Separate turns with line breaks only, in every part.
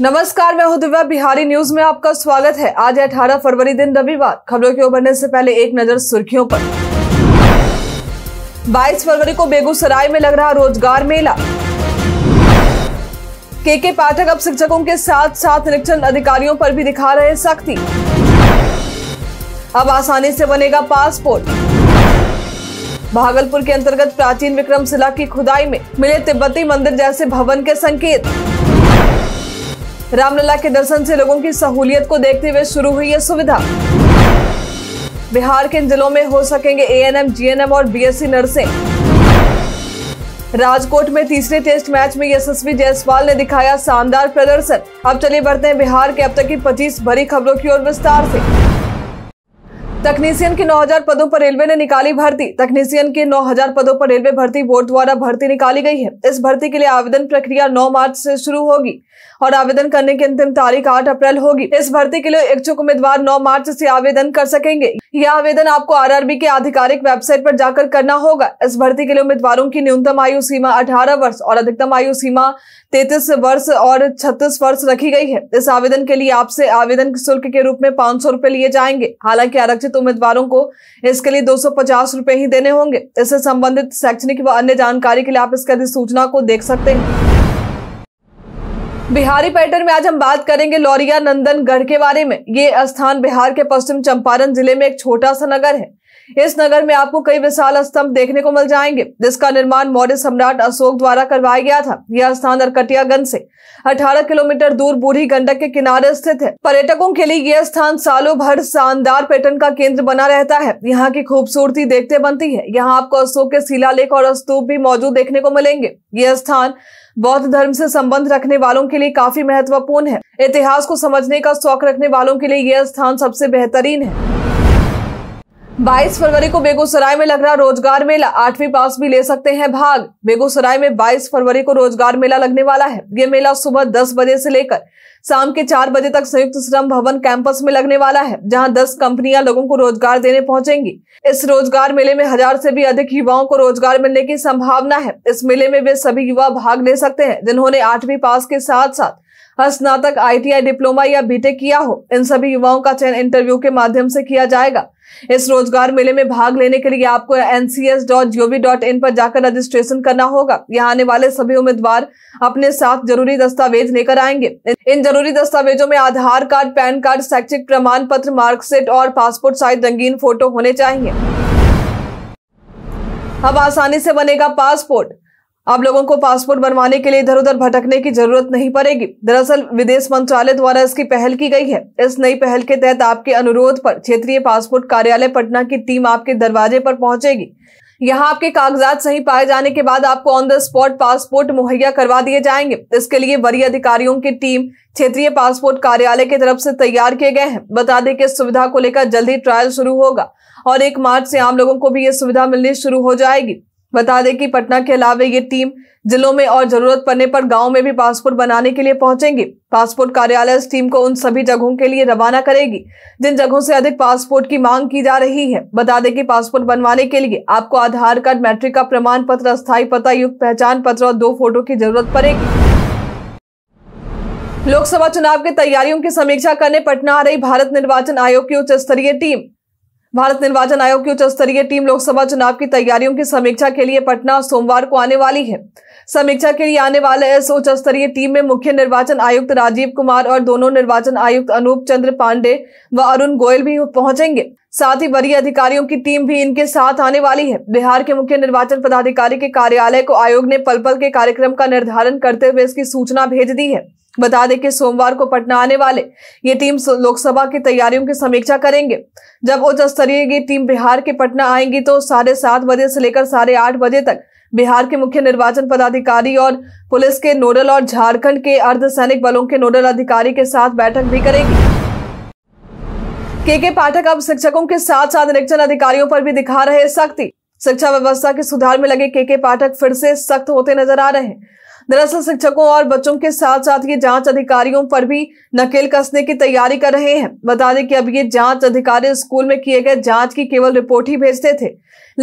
नमस्कार मैं हूं दिव्या बिहारी न्यूज में आपका स्वागत है आज 18 फरवरी दिन रविवार खबरों के उभरने से पहले एक नजर सुर्खियों पर 22 फरवरी को बेगूसराय में लग रहा रोजगार मेला के के पाठक अब शिक्षकों के साथ साथ निरीक्षण अधिकारियों पर भी दिखा रहे सख्ती अब आसानी से बनेगा पासपोर्ट भागलपुर के अंतर्गत प्राचीन विक्रमशिला की खुदाई में मिले तिब्बती मंदिर जैसे भवन के संकेत रामलला के दर्शन से लोगों की सहूलियत को देखते हुए शुरू हुई है सुविधा बिहार के इन जिलों में हो सकेंगे एएनएम, जीएनएम और बीएससी नर्सिंग राजकोट में तीसरे टेस्ट मैच में यशस्वी जायसवाल ने दिखाया शानदार प्रदर्शन अब चलिए बढ़ते हैं बिहार के अब तक की 25 भरी खबरों की ओर विस्तार से तकनीशियन के 9000 पदों पर रेलवे ने निकाली भर्ती तकनीशियन के 9000 पदों पर रेलवे भर्ती बोर्ड द्वारा भर्ती निकाली गई है इस भर्ती के लिए आवेदन प्रक्रिया 9 मार्च से शुरू होगी और आवेदन करने की अंतिम तारीख 8 अप्रैल होगी इस भर्ती के लिए इच्छुक उम्मीदवार 9 मार्च से आवेदन कर सकेंगे यह आवेदन आपको आर के आधिकारिक वेबसाइट पर जाकर करना होगा इस भर्ती के लिए उम्मीदवारों की न्यूनतम आयु सीमा अठारह वर्ष और अधिकतम आयु सीमा तैतीस वर्ष और छत्तीस वर्ष रखी गई है इस आवेदन के लिए आपसे आवेदन शुल्क के रूप में पाँच सौ लिए जाएंगे हालांकि आरक्षित घोषित उम्मीदवारों को इसके लिए दो रुपए ही देने होंगे इससे संबंधित शैक्षणिक व अन्य जानकारी के लिए आप इसके अधिसूचना को देख सकते हैं बिहारी पैटर्न में आज हम बात करेंगे लौरिया नंदनगढ़ के बारे में ये स्थान बिहार के पश्चिम चंपारण जिले में एक छोटा सा नगर है इस नगर में आपको कई विशाल स्तंभ देखने को मिल जाएंगे जिसका निर्माण मौर्य सम्राट अशोक द्वारा करवाया गया था यह स्थान अरकटियागंज से 18 किलोमीटर दूर बूढ़ी गंडक के किनारे स्थित है पर्यटकों के लिए यह स्थान सालों भर शानदार पर्यटन का केंद्र बना रहता है यहाँ की खूबसूरती देखते बनती है यहाँ आपको अशोक के शिलालेख और स्तूप भी मौजूद देखने को मिलेंगे यह स्थान बौद्ध धर्म से संबंध रखने वालों के लिए काफी महत्वपूर्ण है इतिहास को समझने का शौक रखने वालों के लिए यह स्थान सबसे बेहतरीन है 22 फरवरी को बेगूसराय में लग रहा रोजगार मेला आठवीं पास भी ले सकते हैं भाग बेगूसराय में 22 फरवरी को रोजगार मेला लगने वाला है ये मेला सुबह 10 बजे से लेकर शाम के 4 बजे तक संयुक्त श्रम भवन कैंपस में लगने वाला है जहां 10 कंपनियां लोगों को रोजगार देने पहुंचेंगी इस रोजगार मेले में हजार से भी अधिक युवाओं को रोजगार मिलने की संभावना है इस मेले में वे सभी युवा भाग ले सकते हैं जिन्होंने आठवीं पास के साथ साथ स्नातक आईटीआई डिप्लोमा या बीटेक किया हो इन सभी युवाओं का चयन इंटरव्यू के माध्यम से किया जाएगा इस रोजगार मेले में भाग लेने के लिए आपको एनसीएस पर जाकर रजिस्ट्रेशन करना होगा यहाँ आने वाले सभी उम्मीदवार अपने साथ जरूरी दस्तावेज लेकर आएंगे इन जरूरी दस्तावेजों में आधार कार्ड पैन कार्ड शैक्षिक प्रमाण पत्र मार्कशीट और पासपोर्ट साइज रंगीन फोटो होने चाहिए अब आसानी से बनेगा पासपोर्ट अब लोगों को पासपोर्ट बनवाने के लिए इधर उधर भटकने की जरूरत नहीं पड़ेगी दरअसल विदेश मंत्रालय द्वारा इसकी पहल की गई है इस नई पहल के तहत आपके अनुरोध पर क्षेत्रीय पासपोर्ट कार्यालय पटना की टीम आपके दरवाजे पर पहुंचेगी यहाँ आपके कागजात सही पाए जाने के बाद आपको ऑन द स्पॉट पासपोर्ट मुहैया करवा दिए जाएंगे इसके लिए वरीय अधिकारियों की टीम क्षेत्रीय पासपोर्ट कार्यालय की तरफ से तैयार किए गए हैं बता दें कि इस सुविधा को लेकर जल्द ही ट्रायल शुरू होगा और एक मार्च से आम लोगों को भी ये सुविधा मिलनी शुरू हो जाएगी बता दें कि पटना के अलावा ये टीम जिलों में और जरूरत पड़ने पर गांव में भी पासपोर्ट बनाने के लिए पहुंचेंगे पासपोर्ट कार्यालय इस टीम को उन सभी जगहों के लिए रवाना करेगी जिन जगहों से अधिक पासपोर्ट की मांग की जा रही है बता दें कि पासपोर्ट बनवाने के लिए आपको आधार कार्ड मैट्रिक का प्रमाण पत्र स्थायी पता युक्त पहचान पत्र और दो फोटो की जरूरत पड़ेगी लोकसभा चुनाव की तैयारियों की समीक्षा करने पटना आ रही भारत निर्वाचन आयोग की उच्च स्तरीय टीम भारत निर्वाचन आयोग की उच्च स्तरीय टीम लोकसभा चुनाव की तैयारियों की समीक्षा के लिए पटना सोमवार को आने वाली है समीक्षा के लिए आने वाले इस उच्च स्तरीय टीम में मुख्य निर्वाचन आयुक्त राजीव कुमार और दोनों निर्वाचन आयुक्त अनूप चंद्र पांडे व अरुण गोयल भी पहुंचेंगे साथ ही वरीय अधिकारियों की टीम भी इनके साथ आने वाली है बिहार के मुख्य निर्वाचन पदाधिकारी के कार्यालय को आयोग ने पल पल के कार्यक्रम का निर्धारण करते हुए इसकी सूचना भेज दी है बता दें कि सोमवार को पटना आने वाले ये टीम लोकसभा की तैयारियों की समीक्षा करेंगे जब उच्च स्तरीय की टीम बिहार के पटना आएंगी तो साढ़े सात बजे से लेकर साढ़े आठ बजे तक बिहार के मुख्य निर्वाचन पदाधिकारी और पुलिस के नोडल और झारखंड के अर्धसैनिक बलों के नोडल अधिकारी के साथ बैठक भी करेगी के के पाठक अब शिक्षकों के साथ साथ निरीक्षण अधिकारियों पर भी दिखा रहे सख्ती शिक्षा व्यवस्था के सुधार में लगे के के पाठक फिर से सख्त होते नजर आ रहे हैं दरअसल शिक्षकों और बच्चों के साथ साथ ये जांच अधिकारियों पर भी नकेल कसने की तैयारी कर रहे हैं बता दें कि अब ये जांच अधिकारी स्कूल में किए गए जांच की केवल रिपोर्ट ही भेजते थे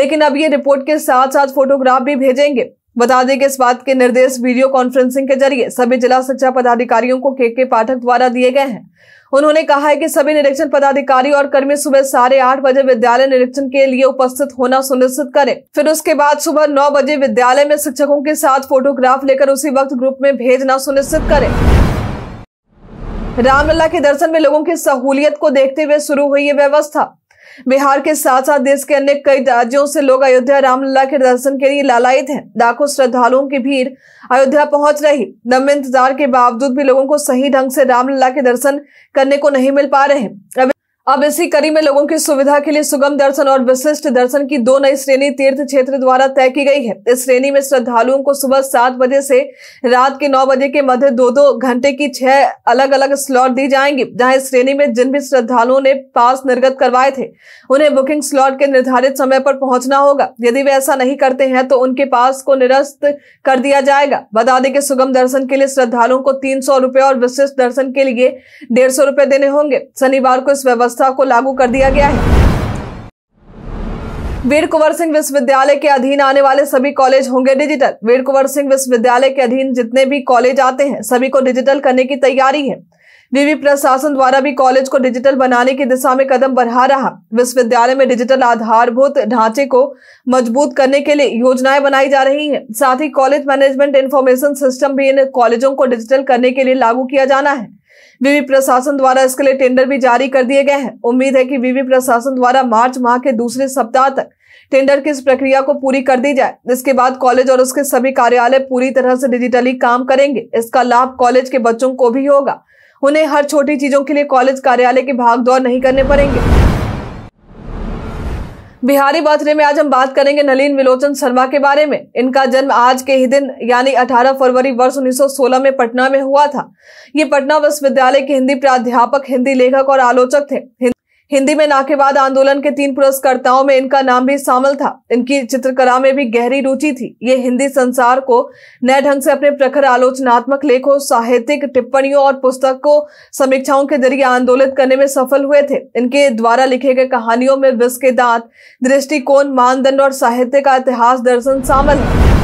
लेकिन अब ये रिपोर्ट के साथ साथ फोटोग्राफ भी भेजेंगे बता दें कि इस बात के निर्देश वीडियो कॉन्फ्रेंसिंग के जरिए सभी जिला शिक्षा पदाधिकारियों को के के पाठक द्वारा दिए गए हैं उन्होंने कहा है कि सभी निरीक्षण पदाधिकारी और कर्मी सुबह साढ़े आठ बजे विद्यालय निरीक्षण के लिए उपस्थित होना सुनिश्चित करें फिर उसके बाद सुबह नौ बजे विद्यालय में शिक्षकों के साथ फोटोग्राफ लेकर उसी वक्त ग्रुप में भेजना सुनिश्चित करें रामलला के दर्शन में लोगों की सहूलियत को देखते हुए शुरू हुई ये व्यवस्था बिहार के साथ साथ देश के अन्य कई राज्यों से लोग अयोध्या रामलला के दर्शन के लिए लालायित हैं लाखों श्रद्धालुओं की भीड़ अयोध्या पहुंच रही लंबे इंतजार के बावजूद भी लोगों को सही ढंग से रामलला के दर्शन करने को नहीं मिल पा रहे अब इसी कड़ी में लोगों की सुविधा के लिए सुगम दर्शन और विशिष्ट दर्शन की दो नई श्रेणी तीर्थ क्षेत्र द्वारा तय की गई है इस श्रेणी में श्रद्धालुओं को सुबह सात बजे से रात के नौ बजे के मध्य दो दो घंटे की छह अलग अलग स्लॉट दी जाएंगी जहां इस श्रेणी में जिन भी श्रद्धालुओं ने पास निर्गत करवाए थे उन्हें बुकिंग स्लॉट के निर्धारित समय पर पहुंचना होगा यदि वे ऐसा नहीं करते हैं तो उनके पास को निरस्त कर दिया जाएगा बता दें कि सुगम दर्शन के लिए श्रद्धालुओं को तीन सौ और विशिष्ट दर्शन के लिए डेढ़ सौ देने होंगे शनिवार को इस व्यवस्था व्यवस्था को लागू कर दिया गया है वीर कुंवर सिंह विश्वविद्यालय के अधीन आने वाले सभी कॉलेज होंगे डिजिटल वीर कुंवर सिंह विश्वविद्यालय के अधीन जितने भी कॉलेज आते हैं सभी को डिजिटल करने की तैयारी है विवि प्रशासन द्वारा भी कॉलेज को डिजिटल बनाने की दिशा में कदम बढ़ा रहा विश्वविद्यालय में डिजिटल आधारभूत ढांचे को मजबूत करने के लिए योजनाएं बनाई जा रही हैं साथ ही कॉलेज मैनेजमेंट इन्फॉर्मेशन सिस्टम भी इन कॉलेजों को डिजिटल करने के लिए लागू किया जाना है वीवी प्रशासन द्वारा इसके लिए टेंडर भी जारी कर दिए गए हैं उम्मीद है कि वीवी प्रशासन द्वारा मार्च माह के दूसरे सप्ताह तक टेंडर की इस प्रक्रिया को पूरी कर दी जाए जिसके बाद कॉलेज और उसके सभी कार्यालय पूरी तरह से डिजिटली काम करेंगे इसका लाभ कॉलेज के बच्चों को भी होगा उन्हें हर छोटी चीजों के लिए कॉलेज कार्यालय के भागदौड़ नहीं करने पड़ेंगे बिहारी बर्थडे में आज हम बात करेंगे नलिन विलोचन शर्मा के बारे में इनका जन्म आज के ही दिन यानी 18 फरवरी वर्ष 1916 में पटना में हुआ था ये पटना विश्वविद्यालय के हिंदी प्राध्यापक हिंदी लेखक और आलोचक थे हिंदी में नाकेबाद आंदोलन के तीन पुरस्कर्ताओं में इनका नाम भी शामिल था इनकी चित्रकला में भी गहरी रुचि थी ये हिंदी संसार को नए ढंग से अपने प्रखर आलोचनात्मक लेखों साहित्यिक टिप्पणियों और पुस्तकों समीक्षाओं के जरिए आंदोलित करने में सफल हुए थे इनके द्वारा लिखे गए कहानियों में विस्के के दांत दृष्टिकोण मानदंड और साहित्य का इतिहास दर्शन शामिल है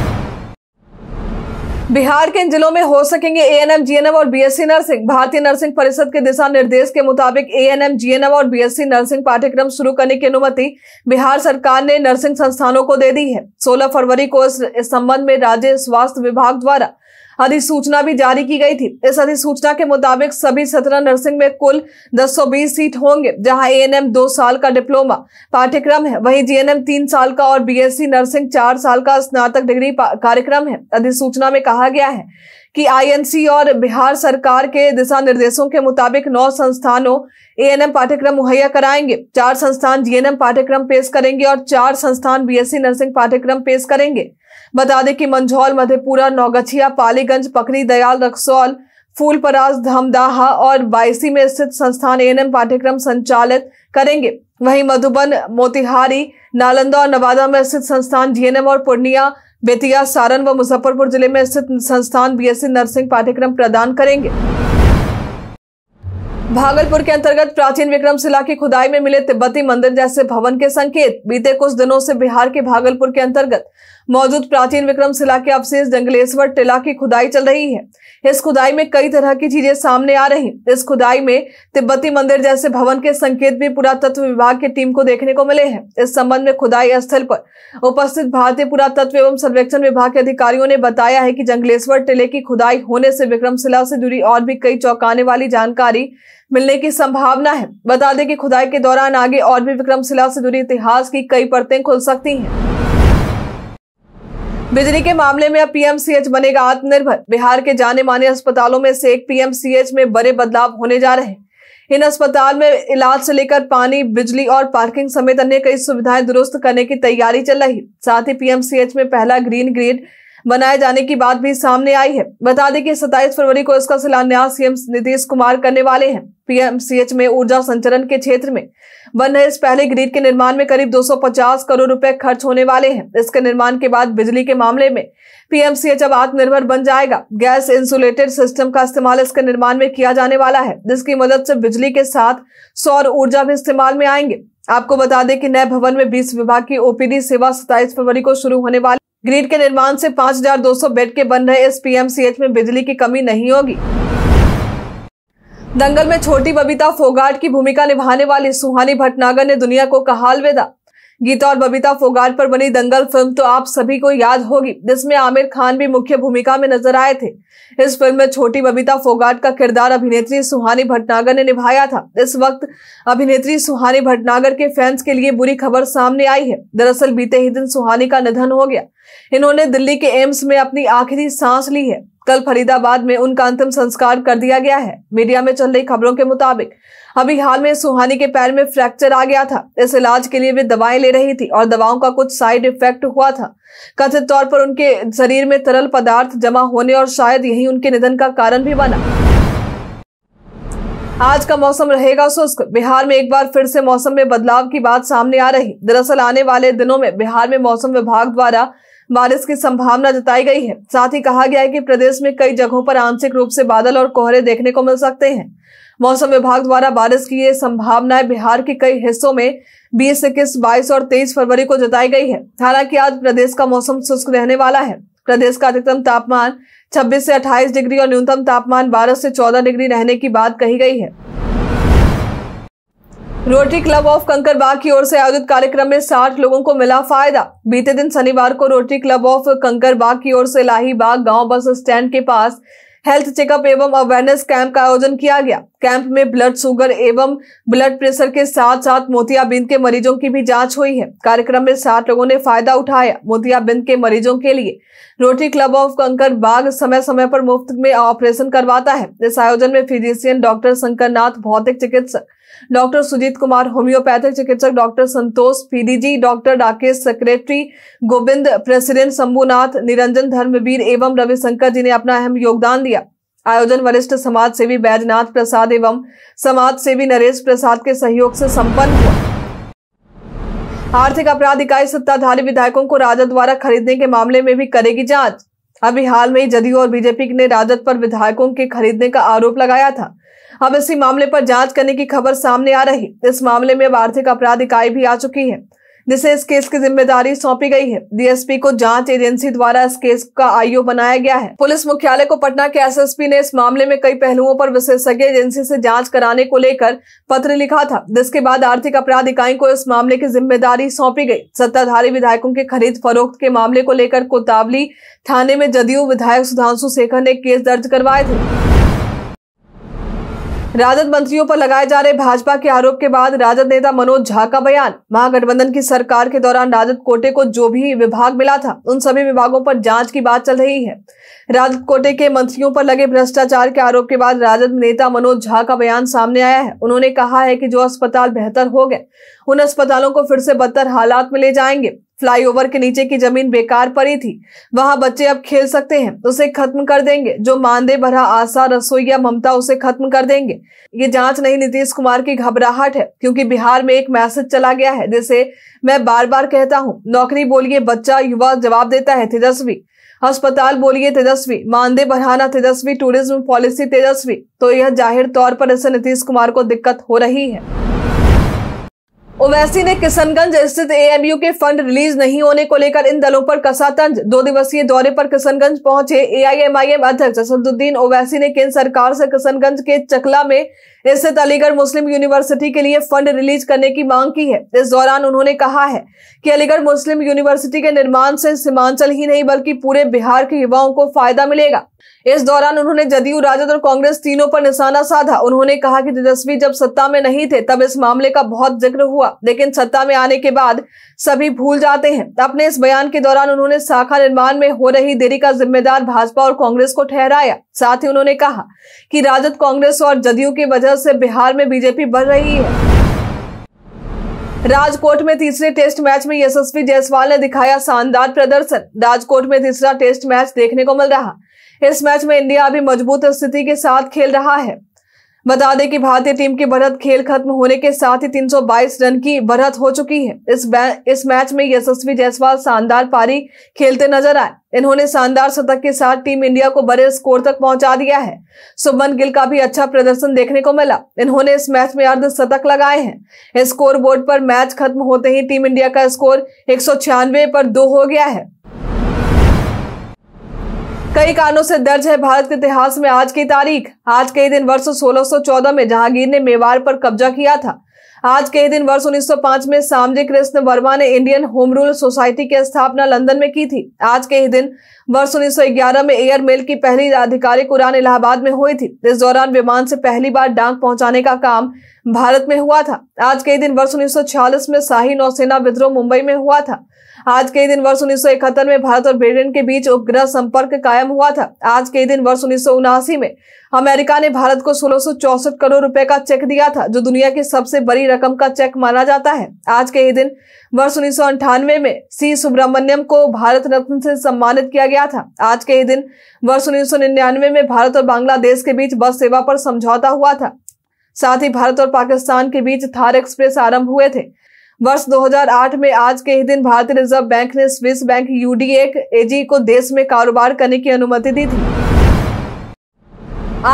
बिहार के इन जिलों में हो सकेंगे एएनएम जीएनएम और बीएससी नर्सिंग भारतीय नर्सिंग परिषद के दिशा निर्देश के मुताबिक एएनएम जीएनएम और बीएससी नर्सिंग पाठ्यक्रम शुरू करने की अनुमति बिहार सरकार ने नर्सिंग संस्थानों को दे दी है 16 फरवरी को इस संबंध में राज्य स्वास्थ्य विभाग द्वारा अधिसूचना भी जारी की गई थी इस अधिसूचना के मुताबिक सभी सत्रह नर्सिंग में कुल 1020 सीट होंगे जहां एएनएम दो साल का डिप्लोमा पाठ्यक्रम है वहीं जीएनएम तीन साल का और बीएससी नर्सिंग चार साल का स्नातक डिग्री कार्यक्रम है अधिसूचना में कहा गया है कि आईएनसी और बिहार सरकार के दिशा निर्देशों के मुताबिक नौ संस्थानों एएनएम पाठ्यक्रम मुहैया कराएंगे चार संस्थान जीएनएम पाठ्यक्रम पेश करेंगे और चार संस्थान बीएससी नर्सिंग पाठ्यक्रम पेश करेंगे बता दें कि मंझौल मधेपुरा नौगछिया पालीगंज पकड़ी दयाल रक्सौल फूलपरास धमदाहा और बाईसी में स्थित संस्थान एन पाठ्यक्रम संचालित करेंगे वहीं मधुबन मोतिहारी नालंदा और नवादा में स्थित संस्थान जीएनएम और पूर्णिया बेतिया सारण व मुजफ्फरपुर जिले में स्थित संस्थान बीएससी नर्सिंग पाठ्यक्रम प्रदान करेंगे भागलपुर के अंतर्गत प्राचीन विक्रम शिला की खुदाई में मिले तिब्बती मंदिर जैसे भवन के संकेत बीते कुछ दिनों से बिहार के भागलपुर के अंतर्गत मौजूद प्राचीन विक्रम शिला के अवशेष जंगलेश्वर टिला की खुदाई चल रही है इस खुदाई में कई तरह की चीजें सामने आ रही इस खुदाई में तिब्बती मंदिर जैसे भवन के संकेत भी पुरातत्व विभाग की टीम को देखने को मिले हैं इस संबंध में खुदाई स्थल पर उपस्थित भारतीय पुरातत्व एवं सर्वेक्षण विभाग के अधिकारियों ने बताया है की जंगलेश्वर टिले की खुदाई होने से विक्रम शिला से जुड़ी और भी कई चौंकाने वाली जानकारी मिलने की संभावना है बता दें कि खुदाई के दौरान आगे और भी विक्रम शिला से जुड़ी इतिहास की कई परतें खुल सकती हैं बिजली के मामले में अब पीएमसीएच बनेगा आत्मनिर्भर बिहार के जाने माने अस्पतालों में से एक पीएमसीएच में बड़े बदलाव होने जा रहे हैं इन अस्पताल में इलाज से लेकर पानी बिजली और पार्किंग समेत अन्य कई सुविधाएं दुरुस्त करने की तैयारी चल रही साथ ही पीएमसीएच में पहला ग्रीन ग्रिड बनाए जाने की बात भी सामने आई है बता दें कि 27 फरवरी को इसका शिलान्यास सीएम नीतीश कुमार करने वाले हैं पीएमसीएच में ऊर्जा संचरण के क्षेत्र में बन रहे इस पहले ग्रिड के निर्माण में करीब 250 करोड़ रुपए खर्च होने वाले हैं इसके निर्माण के बाद बिजली के मामले में पीएमसीएच अब आत्मनिर्भर बन जाएगा गैस इंसुलेटेड सिस्टम का इस्तेमाल इसके निर्माण में किया जाने वाला है जिसकी मदद से बिजली के साथ सौर ऊर्जा भी इस्तेमाल में आएंगे आपको बता दें कि नए भवन में बीस विभाग की ओपीडी सेवा सताईस फरवरी को शुरू होने वाली ग्रिड के निर्माण से 5,200 बेड के बन रहे इस पीएमसीएच में बिजली की कमी नहीं होगी दंगल में छोटी बबीता फोगाट की भूमिका निभाने वाली सुहानी भटनागर ने दुनिया को कहा अलविदा गीता और बबीता फोगाट पर बनी दंगल फिल्म तो आप सभी को याद होगी जिसमें आमिर खान भी मुख्य भूमिका में नजर आए थे इस फिल्म में छोटी बबीता फोगाट का किरदार अभिनेत्री सुहानी भटनागर ने निभाया था इस वक्त अभिनेत्री सुहानी भटनागर के फैंस के लिए बुरी खबर सामने आई है दरअसल बीते ही दिन सुहानी का निधन हो गया इन्होंने दिल्ली के एम्स में अपनी आखिरी सांस ली है कल फरीदाबाद में उनका अंतिम संस्कार कर दिया गया है मीडिया में चल रही खबरों के मुताबिक अभी हाल में सुहानी के पैर में फ्रैक्चर आ गया था इस इलाज के लिए वे दवाएं ले रही थी और दवाओं का कुछ साइड इफेक्ट हुआ था कथित तौर पर उनके शरीर में तरल पदार्थ जमा होने और शायद यही उनके निधन का कारण भी बना आज का मौसम रहेगा शुष्क बिहार में एक बार फिर से मौसम में बदलाव की बात सामने आ रही दरअसल आने वाले दिनों में बिहार में मौसम विभाग द्वारा बारिश की संभावना जताई गई है साथ ही कहा गया है कि प्रदेश में कई जगहों पर आंशिक रूप से बादल और कोहरे देखने को मिल सकते हैं मौसम विभाग द्वारा बारिश की ये संभावनाएं बिहार के कई हिस्सों में बीस इक्कीस बाईस और तेईस फरवरी को जताई गई है हालांकि आज प्रदेश का मौसम शुष्क रहने वाला है प्रदेश का अधिकतम तापमान 26 से 28 डिग्री और न्यूनतम तापमान 12 से 14 डिग्री रहने की बात कही गई है रोटरी क्लब ऑफ कंकरबाग की ओर से आयोजित कार्यक्रम में साठ लोगों को मिला फायदा बीते दिन शनिवार को रोटरी क्लब ऑफ कंकरबाग की ओर से लाहीबाग गांव बस स्टैंड के पास हेल्थ चेकअप एवं अवेयरनेस कैंप का आयोजन किया गया कैंप में ब्लड शुगर एवं ब्लड प्रेशर के साथ साथ मोतियाबिंद के मरीजों की भी जांच हुई है कार्यक्रम में साठ लोगों ने फायदा उठाया मोतियाबिंद के मरीजों के लिए रोटरी क्लब ऑफ कंकर बाग समय समय पर मुफ्त में ऑपरेशन करवाता है इस आयोजन में फिजिशियन डॉक्टर शंकर भौतिक चिकित्सक डॉक्टर सुजीत कुमार होम्योपैथिक चिकित्सक doctor Santosh PDG doctor Rakesh secretary Govind president Shambhunath Niranjan Dharmveer एवं रविशंकर जी ने अपना अहम योगदान दिया आयोजन वरिष्ठ समाज सेवी बैजनाथ प्रसाद एवं समाज सेवी नरेश प्रसाद के सहयोग से संपन्न हुआ आर्थिक अपराध इकाई सत्ताधारी विधायकों को राजद द्वारा खरीदने के मामले में भी करेगी जांच अभी हाल में ही जदयू और बीजेपी ने राजद पर विधायकों के खरीदने का आरोप लगाया था अब इसी मामले पर जांच करने की खबर सामने आ रही इस मामले में अब आर्थिक अपराध इकाई भी आ चुकी है जिसे इस केस की जिम्मेदारी सौंपी गई है डीएसपी को जांच एजेंसी द्वारा इस केस का आईओ बनाया गया है पुलिस मुख्यालय को पटना के एसएसपी ने इस मामले में कई पहलुओं पर विशेषज्ञ एजेंसी से जांच कराने को लेकर पत्र लिखा था जिसके बाद आर्थिक अपराध इकाई को इस मामले की जिम्मेदारी सौंपी गई सत्ताधारी विधायकों के खरीद फरोख्त के मामले को लेकर कोतावली थाने में जदयू विधायक सुधांशु शेखर ने केस दर्ज करवाए थे राजद मंत्रियों पर लगाए जा रहे भाजपा के आरोप के बाद राजद नेता मनोज झा का बयान महागठबंधन की सरकार के दौरान राजद कोटे को जो भी विभाग मिला था उन सभी विभागों पर जांच की बात चल रही है राजद कोटे के मंत्रियों पर लगे भ्रष्टाचार के आरोप के बाद राजद नेता मनोज झा का बयान सामने आया है उन्होंने कहा है की जो अस्पताल बेहतर हो गए उन अस्पतालों को फिर से बदतर हालात में ले जाएंगे फ्लाईओवर के नीचे की जमीन बेकार पड़ी थी वहां बच्चे अब खेल सकते हैं उसे खत्म कर देंगे जो मानदेय भरा आशा रसोईया ममता उसे खत्म कर देंगे ये जांच नहीं नीतीश कुमार की घबराहट है क्योंकि बिहार में एक मैसेज चला गया है जिसे मैं बार बार कहता हूँ नौकरी बोलिए बच्चा युवा जवाब देता है तेजस्वी अस्पताल बोलिए तेजस्वी मानदेय बढ़ाना तेजस्वी टूरिज्म पॉलिसी तेजस्वी तो यह जाहिर तौर पर इसे नीतीश कुमार को दिक्कत हो रही है ओवैसी ने किशनगंज स्थित एएमयू के फंड रिलीज नहीं होने को लेकर इन दलों पर कसा तंज दो दिवसीय दौरे पर किशनगंज पहुंचे एआईएमआईएम अध्यक्ष असदुद्दीन ओवैसी ने केंद्र सरकार से किशनगंज के चकला में इससे अलीगढ़ मुस्लिम यूनिवर्सिटी के लिए फंड रिलीज करने की मांग की है इस दौरान उन्होंने कहा है कि अलीगढ़ मुस्लिम यूनिवर्सिटी के निर्माण से सीमांचल ही नहीं बल्कि पूरे बिहार के युवाओं को फायदा मिलेगा इस दौरान उन्होंने जदयू राजद और कांग्रेस तीनों पर निशाना साधा उन्होंने कहा कि तेजस्वी जब सत्ता में नहीं थे तब इस मामले का बहुत जिक्र हुआ लेकिन सत्ता में आने के बाद सभी भूल जाते हैं अपने इस बयान के दौरान उन्होंने शाखा निर्माण में हो रही देरी का जिम्मेदार भाजपा और कांग्रेस को ठहराया साथ ही उन्होंने कहा कि राजद कांग्रेस और जदयू की वजह से बिहार में बीजेपी बढ़ रही है राजकोट में तीसरे टेस्ट मैच में यशस्वी जायसवाल ने दिखाया शानदार प्रदर्शन राजकोट में तीसरा टेस्ट मैच देखने को मिल रहा इस मैच में इंडिया अभी मजबूत स्थिति के साथ खेल रहा है बता दें कि भारतीय टीम की बढ़त खेल खत्म होने के साथ ही 322 रन की बढ़त हो चुकी है इस इस मैच में यशस्वी जायसवाल शानदार पारी खेलते नजर आए इन्होंने शानदार शतक के साथ टीम इंडिया को बड़े स्कोर तक पहुंचा दिया है सुमन गिल का भी अच्छा प्रदर्शन देखने को मिला इन्होंने इस मैच में अर्ध शतक लगाए हैं स्कोर बोर्ड पर मैच खत्म होते ही टीम इंडिया का स्कोर एक पर दो हो गया है कई कारणों से दर्ज है भारत के इतिहास में आज की तारीख आज के दिन वर्ष 1614 में जहांगीर ने मेवाड़ पर कब्जा किया था आज के दिन वर्ष 1905 में सामजी कृष्ण वर्मा ने इंडियन होम रूल सोसाइटी की स्थापना लंदन में की थी आज के ही दिन वर्ष 1911 में एयर मेल की पहली आधिकारिक उड़ान इलाहाबाद में हुई थी इस दौरान विमान से पहली बार डाक पहुंचाने का काम भारत में हुआ था आज के दिन वर्ष 1946 में शाही नौसेना विद्रोह मुंबई में हुआ था आज के दिन वर्ष उन्नीस में भारत और ब्रिटेन के बीच उपग्रह संपर्क कायम हुआ था आज के दिन वर्ष उन्नीस में अमेरिका ने भारत को सोलह करोड़ रुपए का चेक दिया था जो दुनिया की सबसे बड़ी रकम का चेक माना जाता है आज के ही दिन वर्ष उन्नीस में सी सुब्रमण्यम को भारत रत्न से सम्मानित किया गया था आज के ही दिन वर्ष उन्नीस में भारत और बांग्लादेश के बीच बस सेवा पर समझौता हुआ था साथ ही भारत और पाकिस्तान के बीच थार एक्सप्रेस आरंभ हुए थे वर्ष 2008 में आज के ही दिन भारतीय रिजर्व बैंक ने स्विस बैंक यूडीए एजी को देश में कारोबार करने की अनुमति दी थी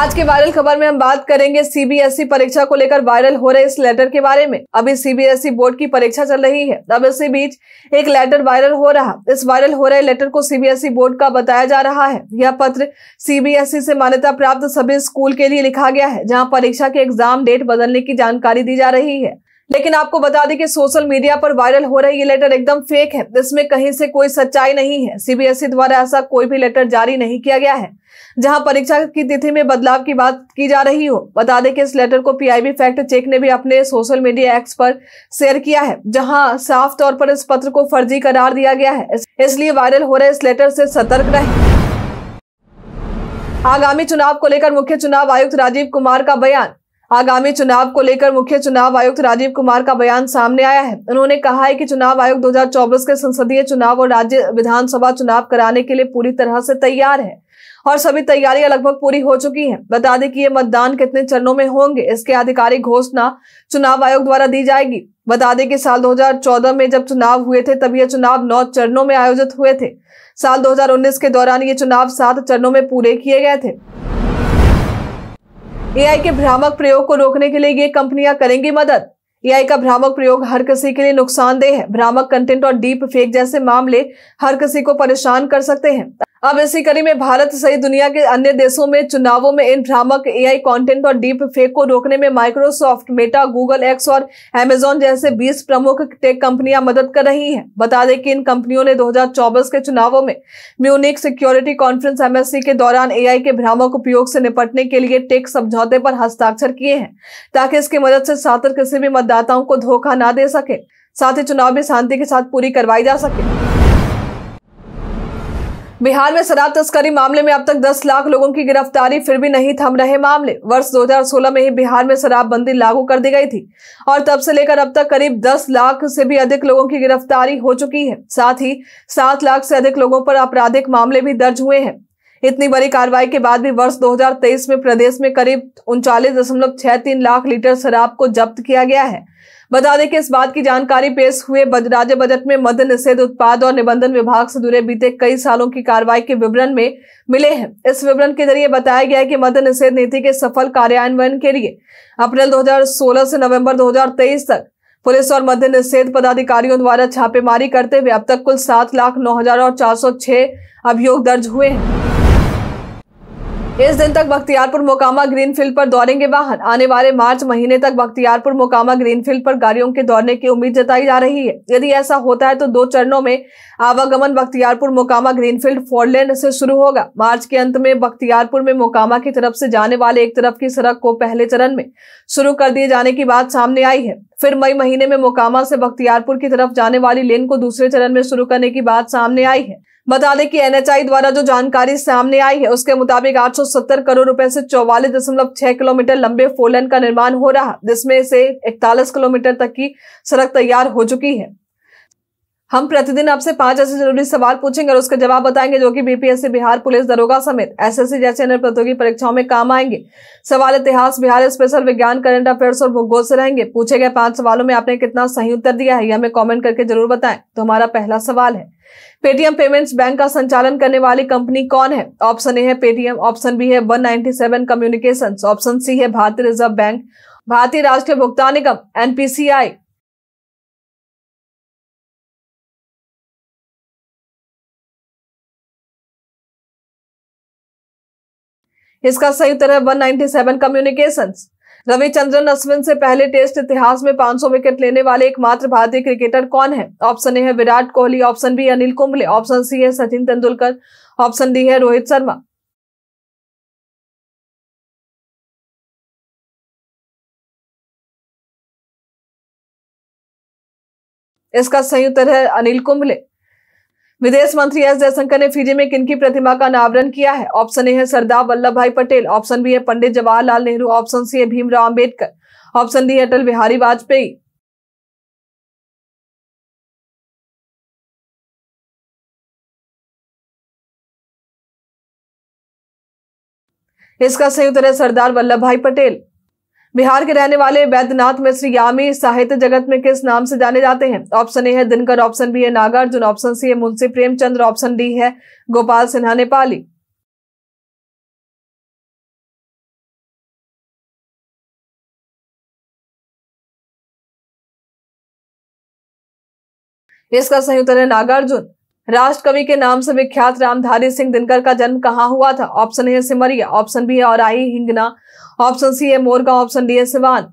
आज के वायरल खबर में हम बात करेंगे सीबीएसई परीक्षा को लेकर वायरल हो रहे इस लेटर के बारे में अभी सीबीएसई बोर्ड की परीक्षा चल रही है अब इसी बीच एक लेटर वायरल हो रहा इस वायरल हो रहे लेटर को सीबीएसई बोर्ड का बताया जा रहा है यह पत्र सीबीएसई से मान्यता प्राप्त सभी स्कूल के लिए लिखा गया है जहाँ परीक्षा के एग्जाम डेट बदलने की जानकारी दी जा रही है लेकिन आपको बता दें कि सोशल मीडिया पर वायरल हो रही ये लेटर एकदम फेक है इसमें कहीं से कोई सच्चाई नहीं है सीबीएसई द्वारा ऐसा कोई भी लेटर जारी नहीं किया गया है जहां परीक्षा की तिथि में बदलाव की बात की जा रही हो बता दें कि इस लेटर को पीआईबी फैक्ट चेक ने भी अपने सोशल मीडिया एक्स पर शेयर किया है जहां साफ तौर पर इस पत्र को फर्जी करार दिया गया है इसलिए वायरल हो रहे इस लेटर से सतर्क रहे आगामी चुनाव को लेकर मुख्य चुनाव आयुक्त राजीव कुमार का बयान आगामी चुनाव को लेकर मुख्य चुनाव आयुक्त राजीव कुमार का बयान सामने आया है उन्होंने कहा है कि चुनाव आयोग 2024 के संसदीय चुनाव और राज्य विधानसभा चुनाव कराने के लिए पूरी तरह से तैयार है और सभी तैयारियां लगभग पूरी हो चुकी हैं। बता दें कि ये मतदान कितने चरणों में होंगे इसके आधिकारिक घोषणा चुनाव आयोग द्वारा दी जाएगी बता दें कि साल 2014 में जब चुनाव हुए थे तब ये चुनाव नौ चरणों में आयोजित हुए थे साल 2019 के दौरान ये चुनाव सात चरणों में पूरे किए गए थे एआई के भ्रामक प्रयोग को रोकने के लिए ये कंपनियां करेंगी मदद एआई का भ्रामक प्रयोग हर किसी के लिए नुकसानदेह है भ्रामक कंटेंट और डीप फेक जैसे मामले हर किसी को परेशान कर सकते हैं अब इसी कड़ी में भारत सहित दुनिया के अन्य देशों में चुनावों में इन भ्रामक एआई कंटेंट और डीप फेक को रोकने में माइक्रोसॉफ्ट मेटा गूगल एक्स और अमेजॉन जैसे 20 प्रमुख टेक कंपनियां मदद कर रही हैं बता दें कि इन कंपनियों ने 2024 के चुनावों में म्यूनिक सिक्योरिटी कॉन्फ्रेंस एमएससी के दौरान ए के भ्रामक उपयोग से निपटने के लिए टेक समझौते पर हस्ताक्षर किए हैं ताकि इसकी मदद से छात्र किसी भी मतदाताओं को धोखा न दे सके साथ ही चुनाव भी शांति के साथ पूरी करवाई जा सके बिहार में शराब तस्करी मामले में अब तक 10 लाख लोगों की गिरफ्तारी फिर भी नहीं थम रहे मामले वर्ष 2016 में ही बिहार में शराबबंदी लागू कर दी गई थी और तब से लेकर अब तक करीब 10 लाख से भी अधिक लोगों की गिरफ्तारी हो चुकी है साथ ही 7 लाख से अधिक लोगों पर आपराधिक मामले भी दर्ज हुए हैं इतनी बड़ी कार्रवाई के बाद भी वर्ष दो में प्रदेश में करीब उनचालीस लाख लीटर शराब को जब्त किया गया है बता दें कि इस बात की जानकारी पेश हुए राज्य बजट में मद्य निषेध उत्पाद और निबंधन विभाग से जुड़े बीते कई सालों की कार्रवाई के विवरण में मिले हैं इस विवरण के जरिए बताया गया है कि मद्य निषेध नीति के सफल कार्यान्वयन के लिए अप्रैल 2016 से नवंबर 2023 तक पुलिस और मध्य निषेध पदाधिकारियों द्वारा छापेमारी करते हुए अब तक कुल सात लाख नौ हजार और चार सौ छह अभियोग दर्ज हुए हैं इस दिन तक बख्तियारपुर मोकामा ग्रीनफील्ड पर दौड़ेंगे वाहन आने वाले मार्च महीने तक बख्तियारपुर मोकामा ग्रीनफील्ड पर गाड़ियों के दौड़ने की उम्मीद जताई जा रही है यदि ऐसा होता है तो दो चरणों में आवागमन बख्तियारपुर मोकामा ग्रीनफील्ड फोरलेन से शुरू होगा मार्च के अंत में बख्तियारपुर में मोकामा की तरफ से जाने वाले एक तरफ की सड़क को पहले चरण में शुरू कर दिए जाने की बात सामने आई है फिर मई महीने में मोकामा से बख्तियारपुर की तरफ जाने वाली लेन को दूसरे चरण में शुरू करने की बात सामने आई है बता दें कि एनएचआई द्वारा जो जानकारी सामने आई है उसके मुताबिक 870 करोड़ रुपए से चौवालीस दशमलव छह किलोमीटर लंबे फोलन का निर्माण हो रहा जिसमें से इकतालीस किलोमीटर तक की सड़क तैयार हो चुकी है हम प्रतिदिन आपसे पांच ऐसे जरूरी सवाल पूछेंगे और उसके जवाब बताएंगे जो कि बीपीएससी बिहार पुलिस दरोगा समेत एसएससी जैसे अन्य प्रतियोगी परीक्षाओं में काम आएंगे सवाल इतिहास बिहार स्पेशल विज्ञान करंट अफेयर्स और भूगोल से रहेंगे पूछे गए पांच सवालों में आपने कितना सही उत्तर दिया है यह हमें कॉमेंट करके जरूर बताएं तो हमारा पहला सवाल है पेटीएम पेमेंट्स बैंक का संचालन करने वाली कंपनी कौन है ऑप्शन ए है पेटीएम ऑप्शन बी है वन कम्युनिकेशन ऑप्शन सी है भारतीय रिजर्व बैंक भारतीय राष्ट्रीय भुगतान निगम एनपीसीआई इसका सही उत्तर है 197 कम्युनिकेशंस रविचंद्रन अश्विन से पहले टेस्ट इतिहास में 500 विकेट लेने वाले एकमात्र भारतीय क्रिकेटर कौन है ऑप्शन ए है Virat Kohli option B Anil Kumble option C है सचिन तेंदुलकर ऑप्शन डी है रोहित शर्मा इसका सही उत्तर है अनिल कुंबले विदेश मंत्री एस जयशंकर ने फिजी में किनकी प्रतिमा का अनावरण किया है ऑप्शन ए है सरदार वल्लभ भाई पटेल ऑप्शन बी है पंडित जवाहरलाल नेहरू ऑप्शन सी है भीमराव अंबेडकर ऑप्शन डी है अटल बिहारी वाजपेयी इसका सही उत्तर है सरदार वल्लभ भाई पटेल बिहार के रहने वाले वैद्यनाथ मिश्र यामी साहित्य जगत में किस नाम से जाने जाते हैं ऑप्शन ए है दिनकर ऑप्शन बी है नागार्जुन ऑप्शन सी है मुंशी प्रेमचंद्र ऑप्शन डी है गोपाल सिन्हा नेपाली इसका सही उत्तर है नागार्जुन राष्ट्र कवि के नाम से विख्यात रामधारी सिंह दिनकर का जन्म कहाँ हुआ था option A Simaria option B है आई हिंगना ऑप्शन सी है मोरगा ऑप्शन डी है सिवान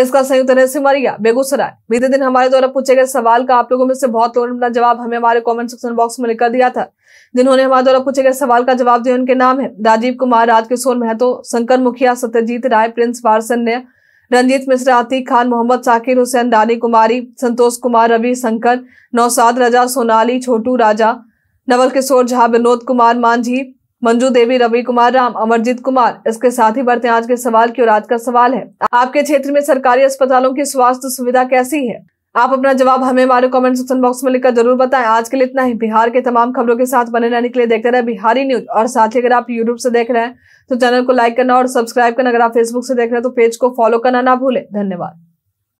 इसका संयुक्त तरह से मरिया बेगूसराय बीते दिन हमारे द्वारा पूछे गए सवाल का आप लोगों में से बहुत लोगों ने अपना जवाब हमें हमारे कमेंट सेक्शन बॉक्स में लिखकर दिया था जिन्होंने हमारे द्वारा पूछे गए सवाल का जवाब दिया उनके नाम है राजीव कुमार राजकिशोर महतो शंकर मुखिया सत्यजीत राय प्रिंस पारसन ने रंजीत मिश्रा आतिक खान मोहम्मद साकिर हुसैन रानी कुमारी संतोष कुमार रवि शंकर नौसाद रजा सोनाली छोटू राजा नवल किशोर झा विनोद कुमार मांझी मंजू देवी रवि कुमार राम अमरजीत कुमार इसके साथ ही बढ़ते आज के सवाल की और आज का सवाल है आपके क्षेत्र में सरकारी अस्पतालों की स्वास्थ्य सुविधा कैसी है आप अपना जवाब हमें हमारे कमेंट सेक्शन बॉक्स में लिखकर जरूर बताएं आज के लिए इतना ही बिहार के तमाम खबरों के साथ बने रहने के लिए देखते रहे बिहारी न्यूज और साथ ही अगर आप यूट्यूब से देख रहे हैं तो चैनल को लाइक करना और सब्सक्राइब करना अगर आप फेसबुक से देख रहे हैं तो पेज को फॉलो करना ना भूलें धन्यवाद